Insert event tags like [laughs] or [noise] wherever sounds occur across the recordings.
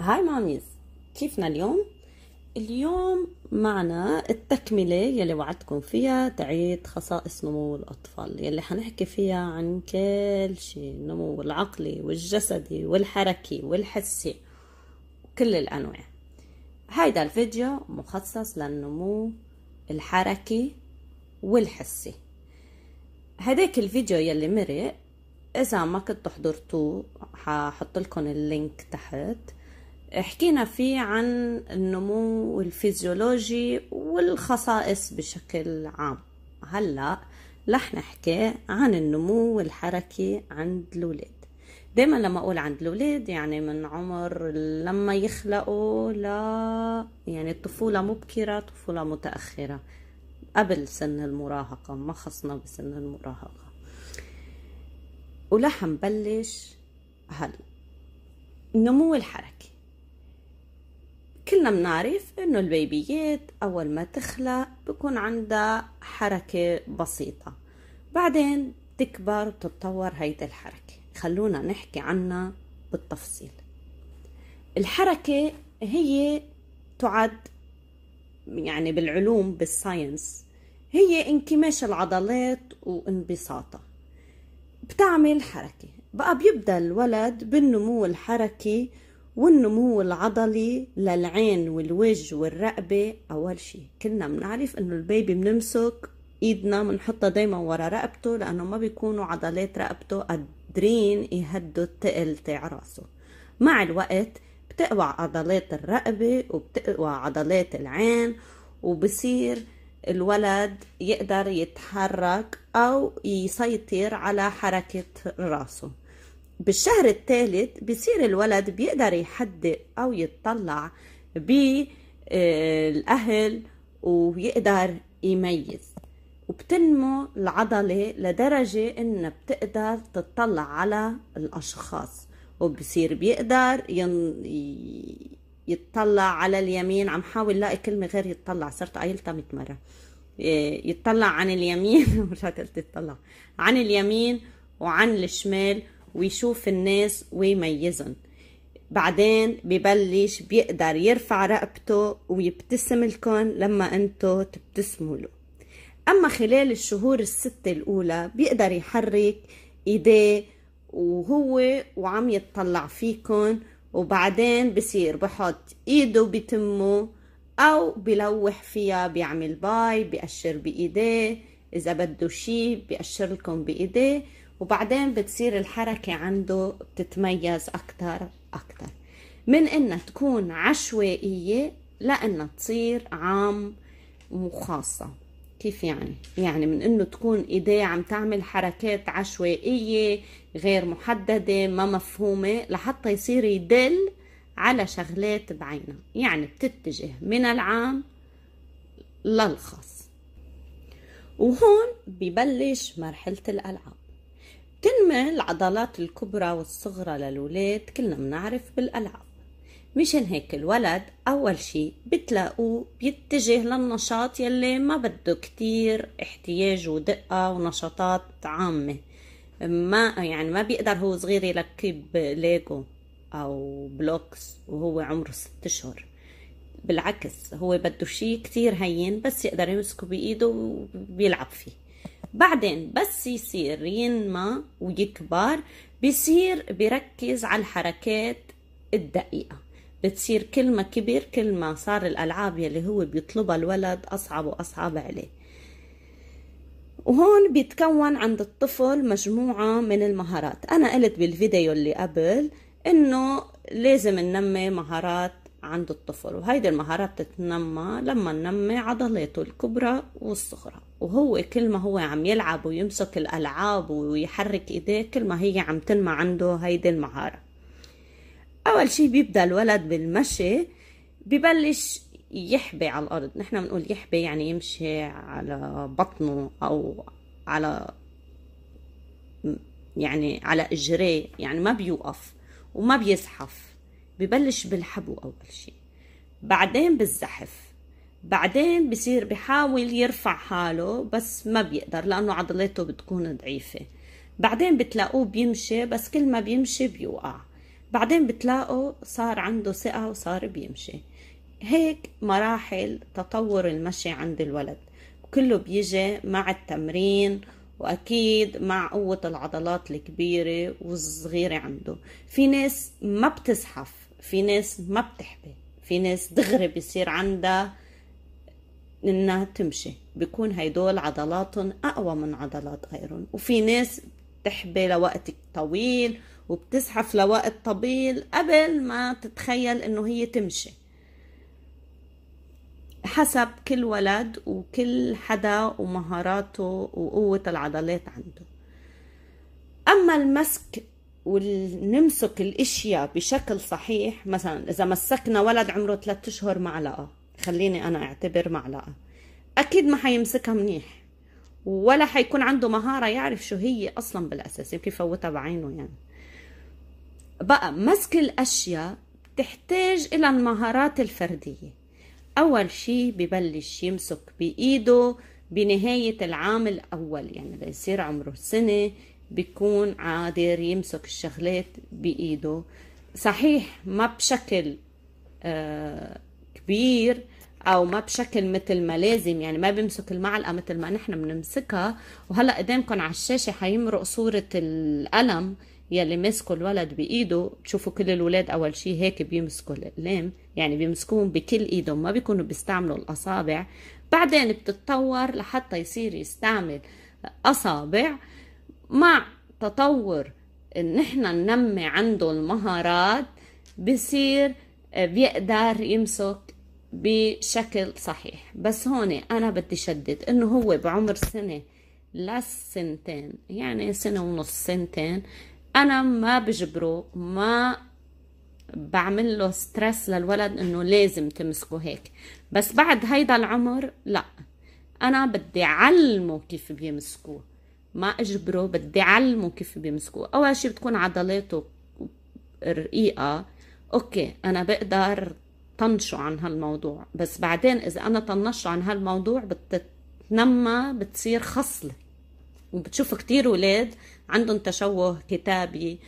هاي ماميز كيفنا اليوم؟ اليوم معنا التكملة يلي وعدتكم فيها تعيد خصائص نمو الأطفال يلي حنحكي فيها عن كل شيء النمو العقلي والجسدي والحركي والحسي وكل الأنواع هيدا الفيديو مخصص للنمو الحركي والحسي هداك الفيديو يلي مرق إذا ما كنتوا حضرتوه ححط لكم اللينك تحت حكينا فيه عن النمو الفيزيولوجي والخصائص بشكل عام هلا رح نحكي عن النمو الحركي عند الولاد دايما لما اقول عند الولاد يعني من عمر لما يخلقوا لا يعني الطفولة مبكرة طفولة متأخرة قبل سن المراهقة ما خصنا بسن المراهقة ولح نبلش هلا النمو الحركي كلنا بنعرف انه البيبيات اول ما تخلق بكون عندها حركة بسيطة بعدين تكبر وتتطور هيدي الحركة خلونا نحكي عنها بالتفصيل الحركة هي تعد يعني بالعلوم بالساينس هي انكماش العضلات وانبساطها بتعمل حركة بقى بيبدأ الولد بالنمو الحركي والنمو العضلي للعين والوجه والرقبة أول شي كلنا بنعرف إنه البيبي بنمسك إيدنا بنحطها دايما ورا رقبته لأنه ما بيكونوا عضلات رقبته قادرين يهدوا التقل تاع راسه مع الوقت بتقوى عضلات الرقبة وبتقوى عضلات العين وبصير الولد يقدر يتحرك أو يسيطر على حركة راسه بالشهر الثالث بصير الولد بيقدر يحدق أو يتطلع بالأهل آه، ويقدر يميز وبتنمو العضلة لدرجة إنها بتقدر تطلع على الأشخاص وبصير بيقدر ين... يتطلع على اليمين عم حاول لاقي كلمة غير يتطلع صرت قايلتها 100 مرة آه، يتطلع عن اليمين [laughs] مش قلت يتطلع عن اليمين وعن الشمال ويشوف الناس ويميزن بعدين ببلش بيقدر يرفع رقبته ويبتسم لكم لما انتو تبتسموا له اما خلال الشهور الستة الاولى بيقدر يحرك ايديه وهو وعم يتطلع فيكن وبعدين بصير بحط ايده بتمه او بلوح فيها بيعمل باي بيأشر بايديه اذا بده شي بيأشر لكم بايديه وبعدين بتصير الحركة عنده بتتميز أكتر أكتر من إنها تكون عشوائية لأنها تصير عام وخاصة كيف يعني؟ يعني من انه تكون ايديه عم تعمل حركات عشوائية غير محددة ما مفهومة لحتى يصير يدل على شغلات بعينها يعني بتتجه من العام للخاص وهون ببلش مرحلة الألعاب تنمى العضلات الكبرى والصغرى للولاد كلنا بنعرف بالألعاب مشان هيك الولد أول شي بتلاقوه بيتجه للنشاط يلي ما بده كتير احتياج ودقة ونشاطات عامة ما يعني ما بيقدر هو صغير يركب ليجو أو بلوكس وهو عمره ست أشهر بالعكس هو بده شي كتير هين بس يقدر يمسكه بإيده وبيلعب فيه بعدين بس يصير ينمى ويكبر بصير بركز على الحركات الدقيقة بتصير كل ما كبر كل ما صار الألعاب يلي هو بيطلبها الولد أصعب وأصعب عليه وهون بيتكون عند الطفل مجموعة من المهارات أنا قلت بالفيديو اللي قبل إنه لازم ننمي مهارات عند الطفل وهيدي المهارة بتتنمى لما ننمي عضلاته الكبرى والصغرى وهو كل ما هو عم يلعب ويمسك الألعاب ويحرك إيديه كل ما هي عم تنمى عنده هيدي المهارة أول شي بيبدأ الولد بالمشي ببلش يحبي على الأرض نحن بنقول يحبي يعني يمشي على بطنه أو على يعني على إجريه يعني ما بيوقف وما بيزحف ببلش بالحبو أول شيء بعدين بالزحف بعدين بصير بحاول يرفع حاله بس ما بيقدر لأنه عضلاته بتكون ضعيفة بعدين بتلاقوه بيمشي بس كل ما بيمشي بيوقع بعدين بتلاقوا صار عنده ثقة وصار بيمشي هيك مراحل تطور المشي عند الولد كله بيجي مع التمرين واكيد مع قوة العضلات الكبيرة والصغيرة عنده في ناس ما بتزحف في ناس ما بتحبي في ناس دغري بيصير عندها انها تمشي بيكون هيدول عضلاتهم اقوى من عضلات غيرهم وفي ناس بتحبي لوقت طويل وبتزحف لوقت طويل قبل ما تتخيل انه هي تمشي حسب كل ولد وكل حدا ومهاراته وقوة العضلات عنده أما المسك ونمسك الاشياء بشكل صحيح مثلا اذا مسكنا ولد عمره 3 اشهر معلقه خليني انا اعتبر معلقه اكيد ما حيمسكها منيح ولا حيكون عنده مهاره يعرف شو هي اصلا بالاساس يمكن يفوتها بعينه يعني بقى مسك الاشياء تحتاج الى المهارات الفرديه اول شيء ببلش يمسك بايده بنهاية العام الأول يعني بيصير عمره سنة بيكون قادر يمسك الشغلات بإيده صحيح ما بشكل آه، كبير او ما بشكل مثل ما لازم يعني ما بيمسك المعلقه مثل ما نحن بنمسكها وهلا قدامكم على الشاشه حيمرق صوره القلم يلي ماسكه الولد بايده بتشوفوا كل الولاد اول شيء هيك بيمسكوا الاقلام يعني بيمسكوهم بكل ايدهم ما بيكونوا بيستعملوا الاصابع بعدين بتتطور لحتى يصير يستعمل اصابع مع تطور ان احنا ننمي عنده المهارات بصير بيقدر يمسك بشكل صحيح بس هون انا بدي شدد انه هو بعمر سنه لسنتين يعني سنة ونص سنتين انا ما بجبره ما بعمل له ستريس للولد انه لازم تمسكه هيك بس بعد هيدا العمر لا انا بدي علمه كيف بيمسكوه ما اجبره بدي اعلمه كيف بيمسكوه اول شيء بتكون عضلاته رقيقه اوكي انا بقدر طنشه عن هالموضوع بس بعدين اذا انا طنشته عن هالموضوع بتتنمى بتصير خصله وبتشوف كتير ولاد عندهم تشوه كتابي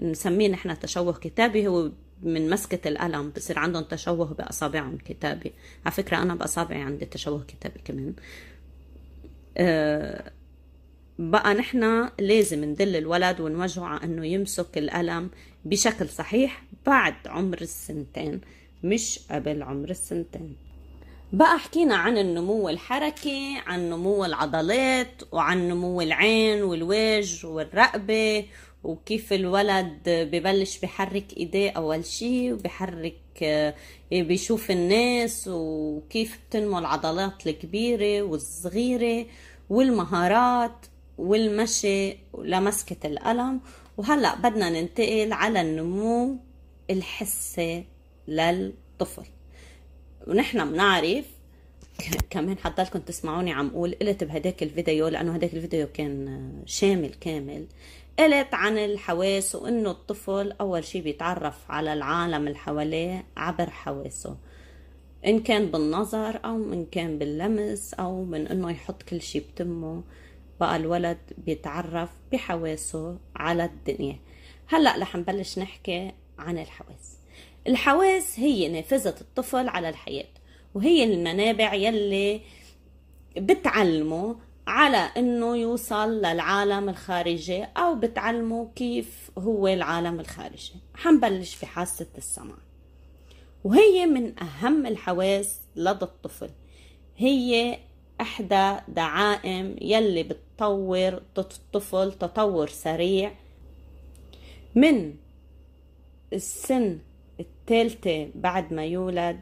نسميه نحن تشوه كتابي هو من مسكة القلم بصير عندهم تشوه بأصابعهم كتابي على فكرة أنا بأصابعي عندي تشوه كتابي كمان أه بقى نحن لازم ندل الولد ونوجهه على انه يمسك القلم بشكل صحيح بعد عمر السنتين مش قبل عمر السنتين بقى حكينا عن النمو الحركي عن نمو العضلات وعن نمو العين والوجه والرقبة وكيف الولد ببلش بحرك ايديه اول شيء وبحرك آه، بيشوف الناس وكيف بتنمو العضلات الكبيرة والصغيرة والمهارات والمشي لمسكة القلم وهلأ بدنا ننتقل على النمو الحسي للطفل ونحن بنعرف كمان لكم تسمعوني عم قول قلت بهداك الفيديو لانه هداك الفيديو كان شامل كامل قلت عن الحواس وانه الطفل اول شي بيتعرف على العالم اللي حواليه عبر حواسه ان كان بالنظر او ان كان باللمس او من انه يحط كل شي بتمه بقى الولد بيتعرف بحواسه على الدنيا هلا رح نبلش نحكي عن الحواس الحواس هي نافذة الطفل على الحياة وهي المنابع يلي بتعلمه على انه يوصل للعالم الخارجي او بتعلمه كيف هو العالم الخارجي حنبلش في حاسة السمع وهي من اهم الحواس لدى الطفل هي احدى دعائم يلي بت تطور الطفل تطور سريع من السن الثالثة بعد ما يولد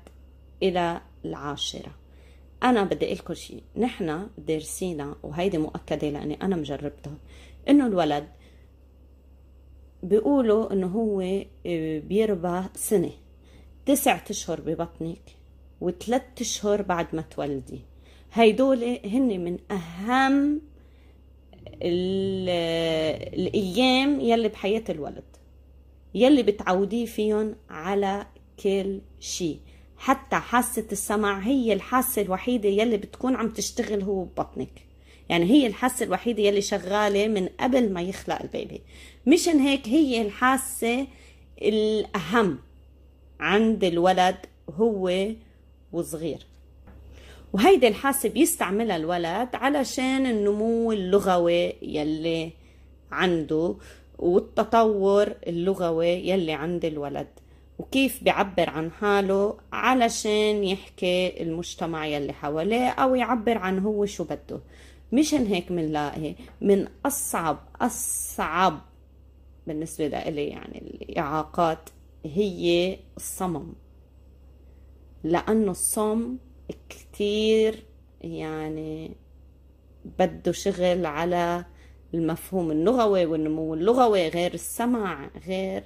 إلى العاشرة أنا بدي أقول لكم شيء نحن دارسينا وهيدي مؤكدة لأني أنا مجربتها إنه الولد بيقولوا إنه هو آه، بيربى سنة تسعة أشهر ببطنك وثلاث أشهر بعد ما تولدي هيدول هن من أهم الايام يلي بحياه الولد يلي بتعوديه فيهم على كل شيء حتى حاسة السمع هي الحاسة الوحيدة يلي بتكون عم تشتغل هو ببطنك يعني هي الحاسة الوحيدة يلي شغالة من قبل ما يخلق البيبي مشان هيك هي الحاسة الأهم عند الولد هو وصغير وهيدي الحاسه بيستعملها الولد علشان النمو اللغوي يلي عنده والتطور اللغوي يلي عند الولد وكيف بيعبر عن حاله علشان يحكي المجتمع يلي حواليه او يعبر عن هو شو بده مشان هيك منلاقي من اصعب اصعب بالنسبه لإلي يعني الاعاقات هي الصمم لانه الصم كتير يعني بده شغل على المفهوم اللغوي والنمو اللغوي غير السمع غير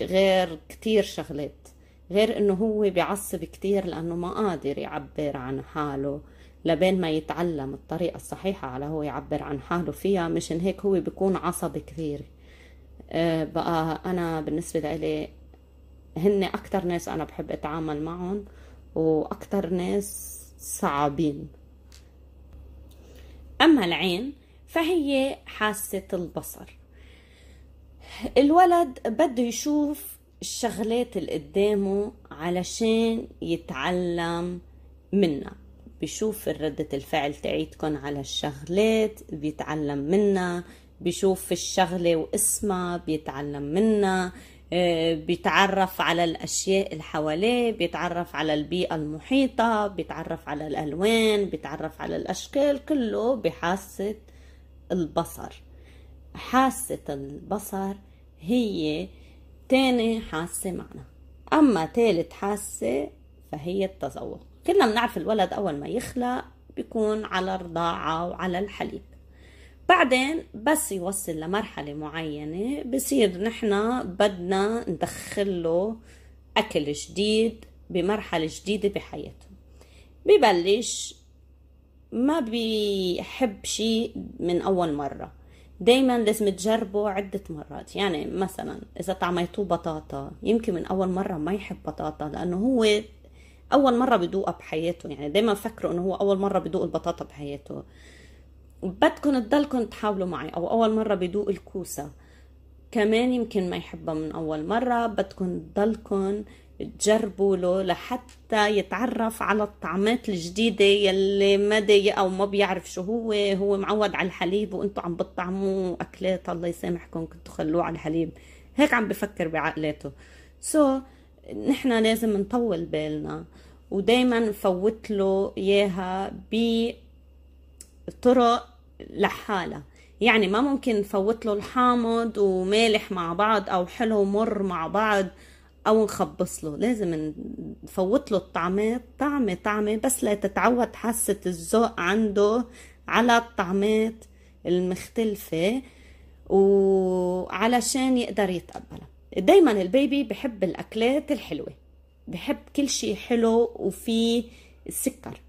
غير كتير شغلات غير انه هو بيعصب كتير لانه ما قادر يعبر عن حاله لبين ما يتعلم الطريقة الصحيحة على هو يعبر عن حاله فيها مشان هيك هو بيكون عصبي كثير آه، بقى أنا بالنسبة لإلي هن أكتر ناس أنا بحب أتعامل معهم واكتر ناس صعبين اما العين فهي حاسة البصر الولد بده يشوف الشغلات اللي قدامه علشان يتعلم منها بيشوف ردة الفعل تاعيتكن على الشغلات بيتعلم منها بيشوف الشغلة واسمها بيتعلم منها آه، بيتعرف على الأشياء اللي حواليه بيتعرف على البيئة المحيطة بيتعرف على الألوان بيتعرف على الأشكال كله بحاسة البصر حاسة البصر هي تاني حاسة معنا أما تالت حاسة فهي التذوق كلنا بنعرف الولد أول ما يخلق بيكون على الرضاعة وعلى الحليب بعدين بس يوصل لمرحلة معينة بصير نحن بدنا ندخل له أكل جديد بمرحلة جديدة بحياته ببلش ما بيحب شيء من أول مرة دايما لازم تجربه عدة مرات يعني مثلا إذا طعميتوه بطاطا يمكن من أول مرة ما يحب بطاطا لأنه هو أول مرة بدوقها بحياته يعني دايما فكروا أنه هو أول مرة بدوق البطاطا بحياته بدكم تضلكم تحاولوا معي او اول مره بدوق الكوسه كمان يمكن ما يحبها من اول مره بدكم تضلكم تجربوا له لحتى يتعرف على الطعمات الجديدة يلي ما أو وما بيعرف شو هو هو معود على الحليب وانتو عم بتطعموه أكلات الله يسامحكم كنتوا خلوه على الحليب هيك عم بفكر بعقلاته سو so, نحن لازم نطول بالنا ودايما نفوت له إياها بطرق لحالها يعني ما ممكن نفوت له الحامض ومالح مع بعض او حلو ومر مع بعض او نخبص له لازم نفوت له الطعمات طعمه طعمه بس لتتعود حاسه الذوق عنده على الطعمات المختلفه وعلشان يقدر يتقبلها دايما البيبي بحب الاكلات الحلوه بحب كل شيء حلو وفيه سكر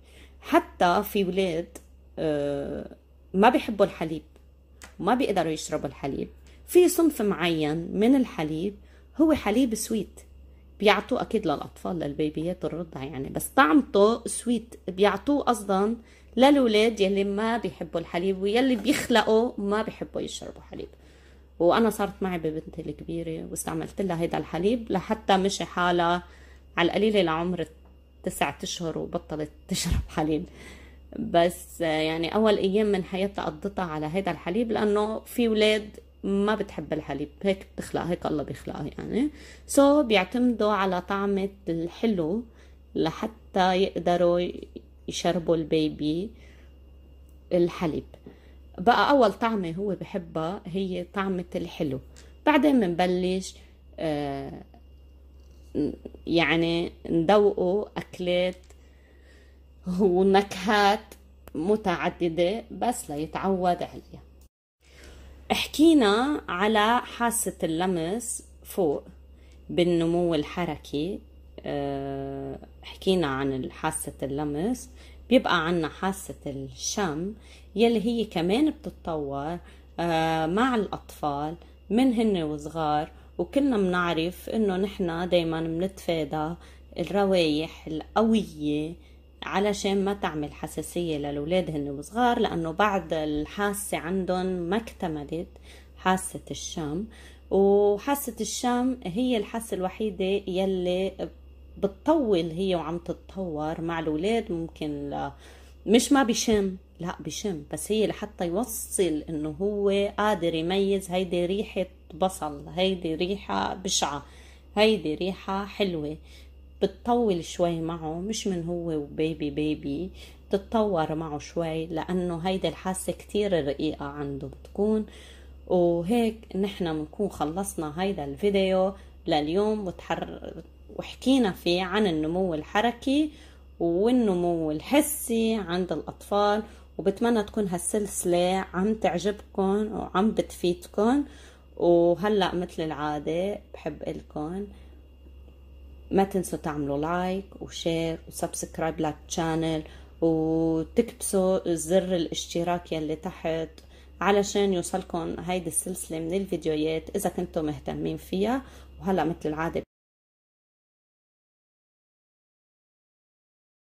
حتى في ولاد أه ما بيحبوا الحليب ما بيقدروا يشربوا الحليب في صنف معين من الحليب هو حليب سويت بيعطوه اكيد للاطفال للبيبيات الرضع يعني بس طعمته سويت بيعطوه اصلا للولاد يلي ما بيحبوا الحليب ويلي بيخلقوا ما بيحبوا يشربوا حليب وانا صارت معي ببنتي الكبيره واستعملت لها هيدا الحليب لحتى مشي حالها على القليله لعمر تسعة اشهر وبطلت تشرب حليب بس يعني اول ايام من حياتها قضتها على هذا الحليب لانه في اولاد ما بتحب الحليب هيك بتخلق هيك الله بيخلقها يعني سو so, بيعتمدوا على طعمة الحلو لحتى يقدروا يشربوا البيبي الحليب بقى أول طعمة هو بحبها هي طعمة الحلو بعدين بنبلش آه يعني ندوقوا أكلات ونكهات متعددة بس ليتعود عليها احكينا على حاسة اللمس فوق بالنمو الحركي آه، حكينا عن حاسة اللمس بيبقى عنا حاسة الشم يلي هي كمان بتتطور آه، مع الأطفال من هن وصغار وكلنا بنعرف انه نحنا دايما بنتفادى الروايح القوية علشان ما تعمل حساسية للولاد هن وصغار لأنه بعد الحاسة عندهم ما اكتملت حاسة الشم وحاسة الشم هي الحاسة الوحيدة يلي بتطول هي وعم تتطور مع الولاد ممكن لا مش ما بشم لا بشم بس هي لحتى يوصل انه هو قادر يميز هيدي ريحة بصل هيدي ريحة بشعة هيدي ريحة حلوة بتطول شوي معه مش من هو وبيبي بيبي بتتطور معه شوي لأنه هيدي الحاسة كتير رقيقة عنده بتكون وهيك نحن بنكون خلصنا هيدا الفيديو لليوم وتحر... وحكينا فيه عن النمو الحركي والنمو الحسي عند الأطفال وبتمنى تكون هالسلسلة عم تعجبكم وعم بتفيدكم وهلأ مثل العادة بحب لكم ما تنسوا تعملوا لايك وشير وسبسكرايب للشانل وتكبسوا زر الاشتراك يلي تحت علشان يوصلكم هيدي السلسلة من الفيديوهات إذا كنتم مهتمين فيها وهلا مثل العادة